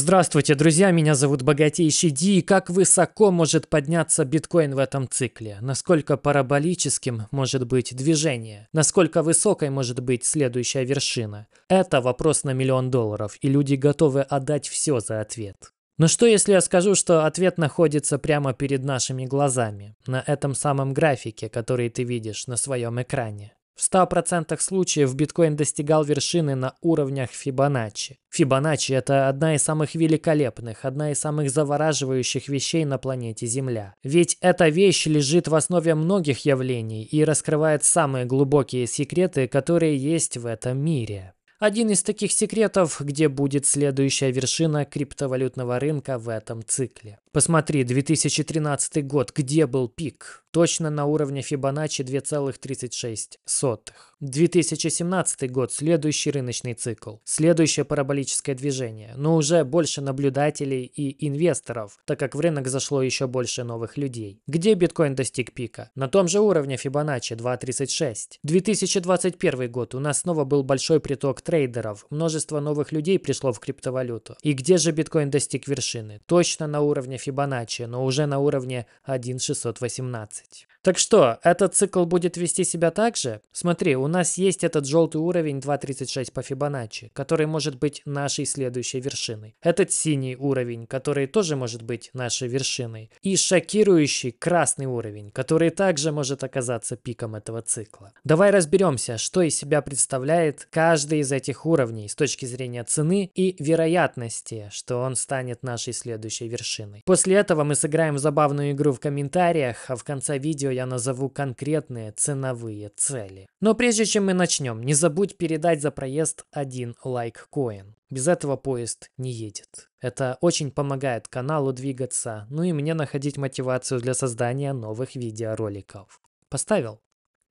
Здравствуйте, друзья, меня зовут Богатейший Ди, и как высоко может подняться биткоин в этом цикле? Насколько параболическим может быть движение? Насколько высокой может быть следующая вершина? Это вопрос на миллион долларов, и люди готовы отдать все за ответ. Но что если я скажу, что ответ находится прямо перед нашими глазами, на этом самом графике, который ты видишь на своем экране? В 100% случаев биткоин достигал вершины на уровнях Фибоначчи. Фибоначчи – это одна из самых великолепных, одна из самых завораживающих вещей на планете Земля. Ведь эта вещь лежит в основе многих явлений и раскрывает самые глубокие секреты, которые есть в этом мире. Один из таких секретов, где будет следующая вершина криптовалютного рынка в этом цикле. Посмотри, 2013 год, где был пик? Точно на уровне Фибоначчи 2,36. 2017 год, следующий рыночный цикл, следующее параболическое движение, но уже больше наблюдателей и инвесторов, так как в рынок зашло еще больше новых людей. Где биткоин достиг пика? На том же уровне Фибоначчи 2,36. 2021 год, у нас снова был большой приток трейдеров, множество новых людей пришло в криптовалюту. И где же биткоин достиг вершины? Точно на уровне Фибоначчи, но уже на уровне 1.618. Так что, этот цикл будет вести себя так же? Смотри, у нас есть этот желтый уровень 2.36 по Фибоначчи, который может быть нашей следующей вершиной. Этот синий уровень, который тоже может быть нашей вершиной. И шокирующий красный уровень, который также может оказаться пиком этого цикла. Давай разберемся, что из себя представляет каждый из этих уровней с точки зрения цены и вероятности, что он станет нашей следующей вершиной. После этого мы сыграем забавную игру в комментариях, а в конце видео я назову конкретные ценовые цели. Но прежде чем мы начнем, не забудь передать за проезд один лайк коин. Без этого поезд не едет. Это очень помогает каналу двигаться, ну и мне находить мотивацию для создания новых видеороликов. Поставил?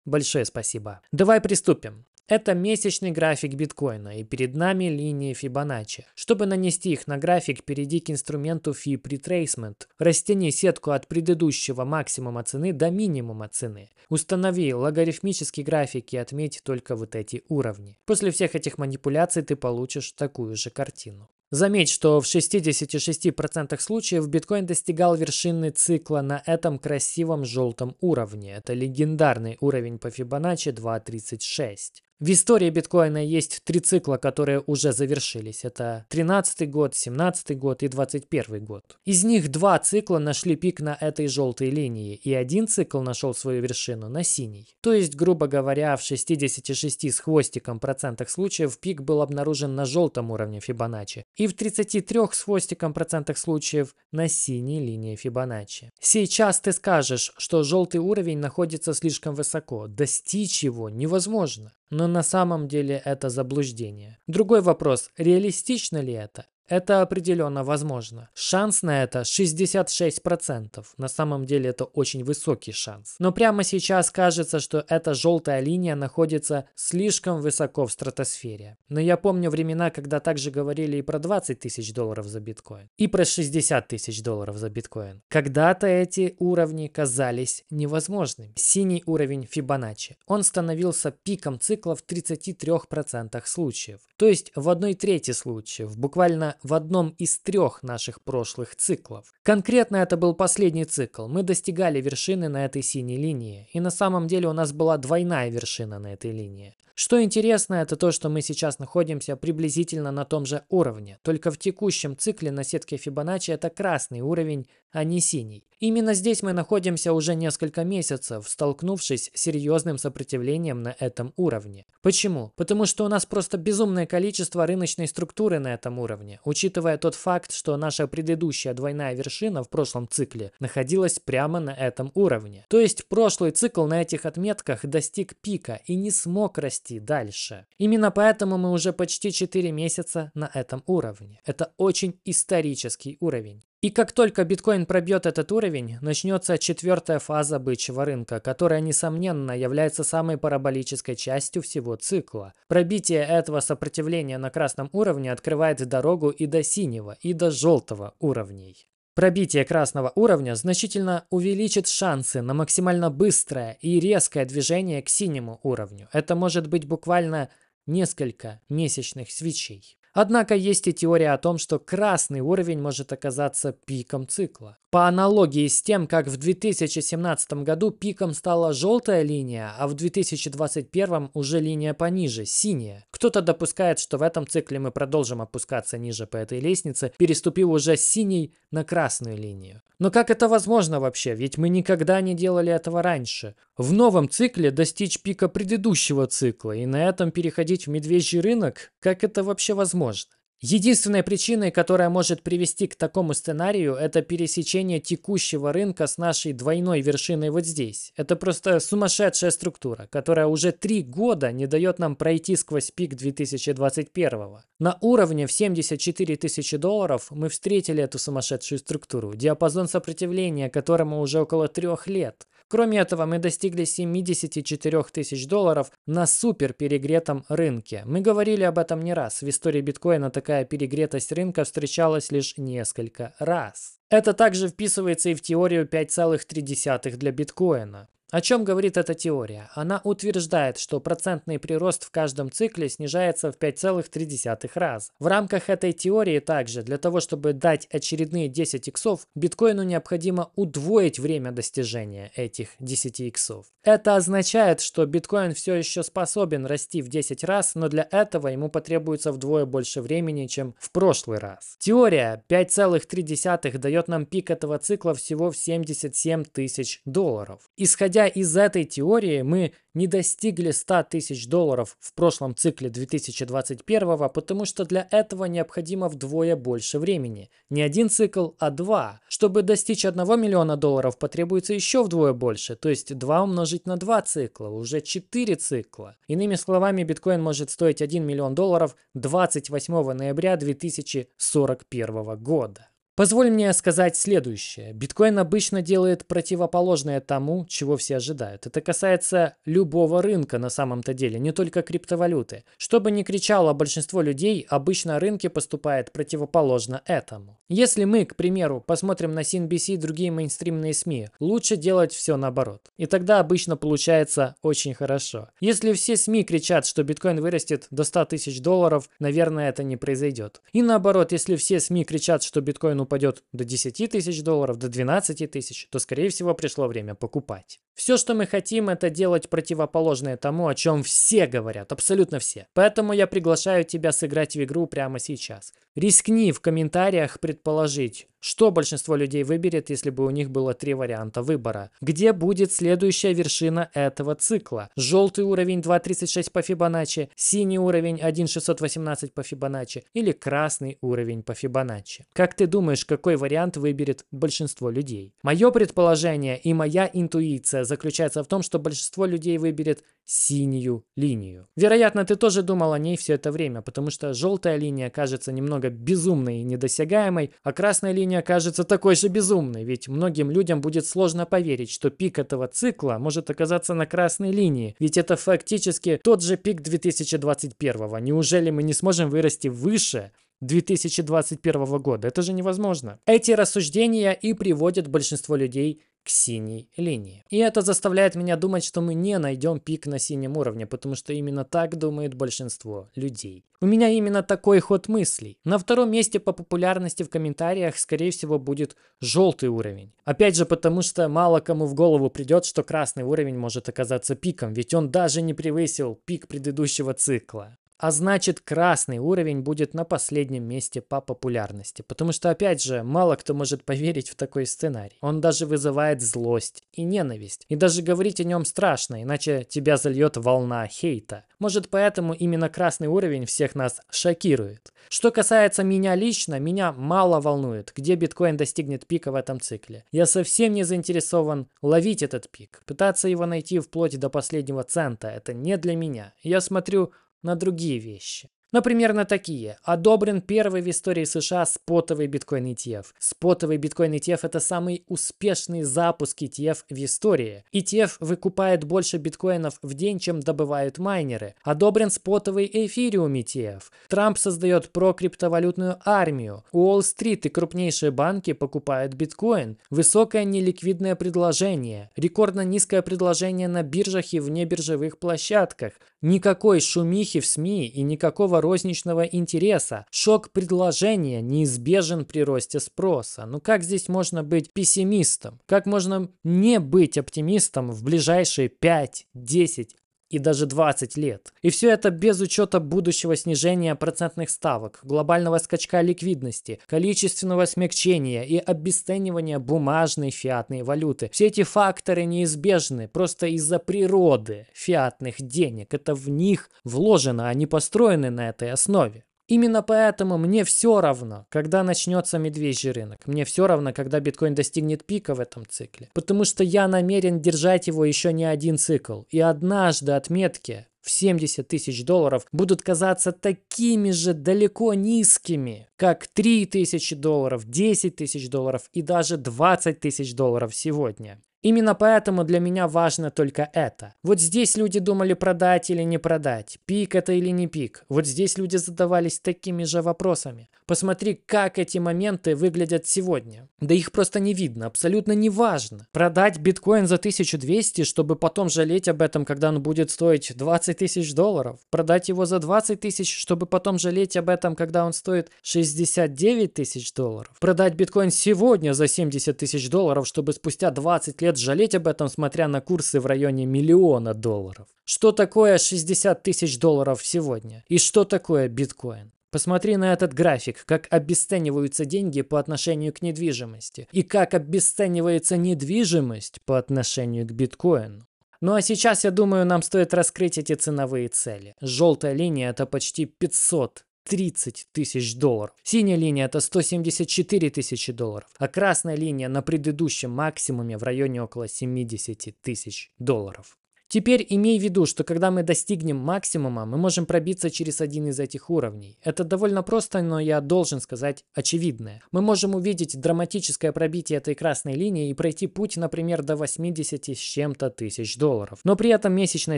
Большое спасибо. Давай приступим. Это месячный график биткоина и перед нами линии Fibonacci. Чтобы нанести их на график, перейди к инструменту Fib Retracement. Растяни сетку от предыдущего максимума цены до минимума цены. Установи логарифмический график и отметь только вот эти уровни. После всех этих манипуляций ты получишь такую же картину. Заметь, что в 66% случаев биткоин достигал вершины цикла на этом красивом желтом уровне. Это легендарный уровень по Фибоначчи 2.36. В истории биткоина есть три цикла, которые уже завершились. Это 13 год, 17 год и 21 год. Из них два цикла нашли пик на этой желтой линии, и один цикл нашел свою вершину на синей. То есть, грубо говоря, в 66 с хвостиком процентах случаев пик был обнаружен на желтом уровне Фибоначчи, и в 33 с хвостиком процентах случаев на синей линии Фибоначчи. Сейчас ты скажешь, что желтый уровень находится слишком высоко, достичь его невозможно. Но на самом деле это заблуждение. Другой вопрос, реалистично ли это? Это определенно возможно. Шанс на это 66%. На самом деле это очень высокий шанс. Но прямо сейчас кажется, что эта желтая линия находится слишком высоко в стратосфере. Но я помню времена, когда также говорили и про 20 тысяч долларов за биткоин, и про 60 тысяч долларов за биткоин. Когда-то эти уровни казались невозможными. Синий уровень Фибоначчи. Он становился пиком цикла в 33% случаев. То есть в одной трети случаев, буквально в одном из трех наших прошлых циклов. Конкретно это был последний цикл. Мы достигали вершины на этой синей линии. И на самом деле у нас была двойная вершина на этой линии. Что интересно, это то, что мы сейчас находимся приблизительно на том же уровне, только в текущем цикле на сетке Фибоначчи это красный уровень, а не синий. Именно здесь мы находимся уже несколько месяцев, столкнувшись с серьезным сопротивлением на этом уровне. Почему? Потому что у нас просто безумное количество рыночной структуры на этом уровне, учитывая тот факт, что наша предыдущая двойная вершина в прошлом цикле находилась прямо на этом уровне. То есть прошлый цикл на этих отметках достиг пика и не смог расти расти дальше. Именно поэтому мы уже почти 4 месяца на этом уровне. Это очень исторический уровень. И как только биткоин пробьет этот уровень, начнется четвертая фаза бычьего рынка, которая, несомненно, является самой параболической частью всего цикла. Пробитие этого сопротивления на красном уровне открывает дорогу и до синего, и до желтого уровней. Пробитие красного уровня значительно увеличит шансы на максимально быстрое и резкое движение к синему уровню. Это может быть буквально несколько месячных свечей. Однако есть и теория о том, что красный уровень может оказаться пиком цикла. По аналогии с тем, как в 2017 году пиком стала желтая линия, а в 2021 уже линия пониже, синяя. Кто-то допускает, что в этом цикле мы продолжим опускаться ниже по этой лестнице, переступив уже с синей на красную линию. Но как это возможно вообще? Ведь мы никогда не делали этого раньше. В новом цикле достичь пика предыдущего цикла и на этом переходить в медвежий рынок? Как это вообще возможно? Единственной причиной, которая может привести к такому сценарию, это пересечение текущего рынка с нашей двойной вершиной вот здесь. Это просто сумасшедшая структура, которая уже три года не дает нам пройти сквозь пик 2021. На уровне в 74 тысячи долларов мы встретили эту сумасшедшую структуру, диапазон сопротивления которому уже около трех лет. Кроме этого, мы достигли 74 тысяч долларов на супер перегретом рынке. Мы говорили об этом не раз. В истории биткоина такая перегретость рынка встречалась лишь несколько раз. Это также вписывается и в теорию 5,3 для биткоина. О чем говорит эта теория? Она утверждает, что процентный прирост в каждом цикле снижается в 5,3 раза. В рамках этой теории также для того, чтобы дать очередные 10 иксов, биткоину необходимо удвоить время достижения этих 10 иксов. Это означает, что биткоин все еще способен расти в 10 раз, но для этого ему потребуется вдвое больше времени, чем в прошлый раз. Теория 5,3 дает нам пик этого цикла всего в 77 тысяч долларов. Исходя Исходя из этой теории, мы не достигли 100 тысяч долларов в прошлом цикле 2021, потому что для этого необходимо вдвое больше времени. Не один цикл, а два. Чтобы достичь 1 миллиона долларов, потребуется еще вдвое больше, то есть 2 умножить на 2 цикла, уже 4 цикла. Иными словами, биткоин может стоить 1 миллион долларов 28 ноября 2041 года. Позволь мне сказать следующее. Биткоин обычно делает противоположное тому, чего все ожидают. Это касается любого рынка на самом-то деле, не только криптовалюты. Что бы ни кричало большинство людей, обычно рынки поступают противоположно этому. Если мы, к примеру, посмотрим на CNBC и другие мейнстримные СМИ, лучше делать все наоборот. И тогда обычно получается очень хорошо. Если все СМИ кричат, что биткоин вырастет до 100 тысяч долларов, наверное, это не произойдет. И наоборот, если все СМИ кричат, что биткоин упадет до 10 тысяч долларов, до 12 тысяч, то, скорее всего, пришло время покупать. Все, что мы хотим, это делать противоположное тому, о чем все говорят, абсолютно все. Поэтому я приглашаю тебя сыграть в игру прямо сейчас. Рискни в комментариях предположить, что большинство людей выберет, если бы у них было три варианта выбора? Где будет следующая вершина этого цикла? Желтый уровень 2.36 по Фибоначчи, синий уровень 1.618 по Фибоначчи или красный уровень по Фибоначчи? Как ты думаешь, какой вариант выберет большинство людей? Мое предположение и моя интуиция заключается в том, что большинство людей выберет синюю линию. Вероятно, ты тоже думал о ней все это время, потому что желтая линия кажется немного безумной и недосягаемой, а красная линия кажется такой же безумной, ведь многим людям будет сложно поверить, что пик этого цикла может оказаться на красной линии, ведь это фактически тот же пик 2021. Неужели мы не сможем вырасти выше 2021 года. Это же невозможно. Эти рассуждения и приводят большинство людей к синей линии. И это заставляет меня думать, что мы не найдем пик на синем уровне, потому что именно так думает большинство людей. У меня именно такой ход мыслей. На втором месте по популярности в комментариях, скорее всего, будет желтый уровень. Опять же, потому что мало кому в голову придет, что красный уровень может оказаться пиком, ведь он даже не превысил пик предыдущего цикла. А значит, красный уровень будет на последнем месте по популярности. Потому что, опять же, мало кто может поверить в такой сценарий. Он даже вызывает злость и ненависть. И даже говорить о нем страшно, иначе тебя зальет волна хейта. Может, поэтому именно красный уровень всех нас шокирует. Что касается меня лично, меня мало волнует, где биткоин достигнет пика в этом цикле. Я совсем не заинтересован ловить этот пик. Пытаться его найти вплоть до последнего цента – это не для меня. Я смотрю на другие вещи. Например, на такие. Одобрен первый в истории США спотовый биткоин ETF. Спотовый биткоин ETF – это самый успешный запуск ETF в истории. ETF выкупает больше биткоинов в день, чем добывают майнеры. Одобрен спотовый эфириум ETF. Трамп создает прокриптовалютную армию. Уолл-стрит и крупнейшие банки покупают биткоин. Высокое неликвидное предложение. Рекордно низкое предложение на биржах и внебиржевых площадках. Никакой шумихи в СМИ и никакого розничного интереса. Шок предложения неизбежен при росте спроса. Ну как здесь можно быть пессимистом? Как можно не быть оптимистом в ближайшие 5, 10, и даже 20 лет. И все это без учета будущего снижения процентных ставок, глобального скачка ликвидности, количественного смягчения и обесценивания бумажной фиатной валюты. Все эти факторы неизбежны просто из-за природы фиатных денег. Это в них вложено, они а построены на этой основе. Именно поэтому мне все равно, когда начнется медвежий рынок. Мне все равно, когда биткоин достигнет пика в этом цикле. Потому что я намерен держать его еще не один цикл. И однажды отметки в 70 тысяч долларов будут казаться такими же далеко низкими, как 3 тысячи долларов, 10 тысяч долларов и даже 20 тысяч долларов сегодня. Именно поэтому для меня важно только это. Вот здесь люди думали продать или не продать, пик это или не пик. Вот здесь люди задавались такими же вопросами. Посмотри, как эти моменты выглядят сегодня. Да их просто не видно, абсолютно не важно. Продать биткоин за 1200, чтобы потом жалеть об этом, когда он будет стоить 20 тысяч долларов. Продать его за 20 тысяч, чтобы потом жалеть об этом, когда он стоит 69 тысяч долларов. Продать биткоин сегодня за 70 тысяч долларов, чтобы спустя 20 лет жалеть об этом, смотря на курсы в районе миллиона долларов. Что такое 60 тысяч долларов сегодня? И что такое биткоин? Посмотри на этот график, как обесцениваются деньги по отношению к недвижимости и как обесценивается недвижимость по отношению к биткоину. Ну а сейчас, я думаю, нам стоит раскрыть эти ценовые цели. Желтая линия – это почти 500 30 тысяч долларов. Синяя линия это 174 тысячи долларов, а красная линия на предыдущем максимуме в районе около 70 тысяч долларов. Теперь имей в виду, что когда мы достигнем максимума, мы можем пробиться через один из этих уровней. Это довольно просто, но я должен сказать очевидное. Мы можем увидеть драматическое пробитие этой красной линии и пройти путь, например, до 80 с чем-то тысяч долларов. Но при этом месячная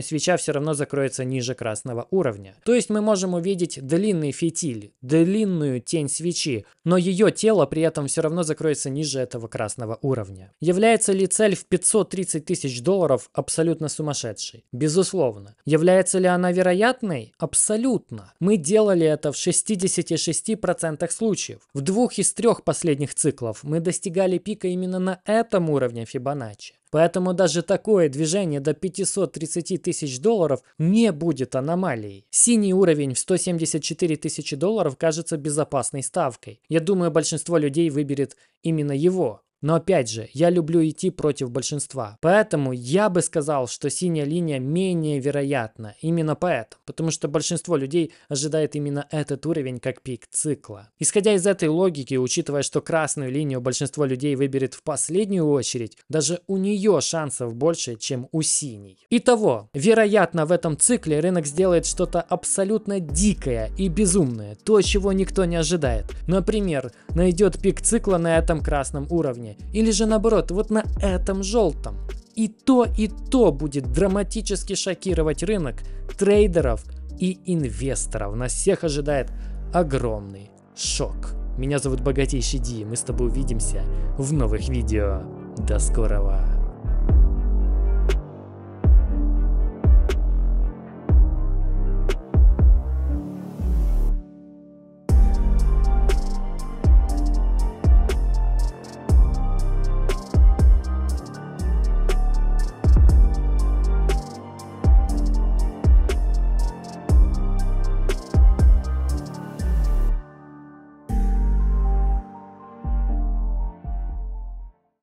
свеча все равно закроется ниже красного уровня. То есть мы можем увидеть длинный фитиль, длинную тень свечи, но ее тело при этом все равно закроется ниже этого красного уровня. Является ли цель в 530 тысяч долларов абсолютно сумасшедшая? сумасшедшей? Безусловно. Является ли она вероятной? Абсолютно. Мы делали это в 66% случаев. В двух из трех последних циклов мы достигали пика именно на этом уровне Фибоначчи. Поэтому даже такое движение до 530 тысяч долларов не будет аномалией. Синий уровень в 174 тысячи долларов кажется безопасной ставкой. Я думаю, большинство людей выберет именно его. Но опять же, я люблю идти против большинства. Поэтому я бы сказал, что синяя линия менее вероятна. Именно поэтому. Потому что большинство людей ожидает именно этот уровень как пик цикла. Исходя из этой логики, учитывая, что красную линию большинство людей выберет в последнюю очередь, даже у нее шансов больше, чем у синей. Итого, вероятно, в этом цикле рынок сделает что-то абсолютно дикое и безумное. То, чего никто не ожидает. Например, найдет пик цикла на этом красном уровне зелене, или же наоборот, вот на этом желтом. И то, и то будет драматически шокировать рынок, трейдеров и инвесторов. Нас всех ожидает огромный шок. Меня зовут Богатейший Ди, и мы с тобой увидимся в новых видео. До скорого!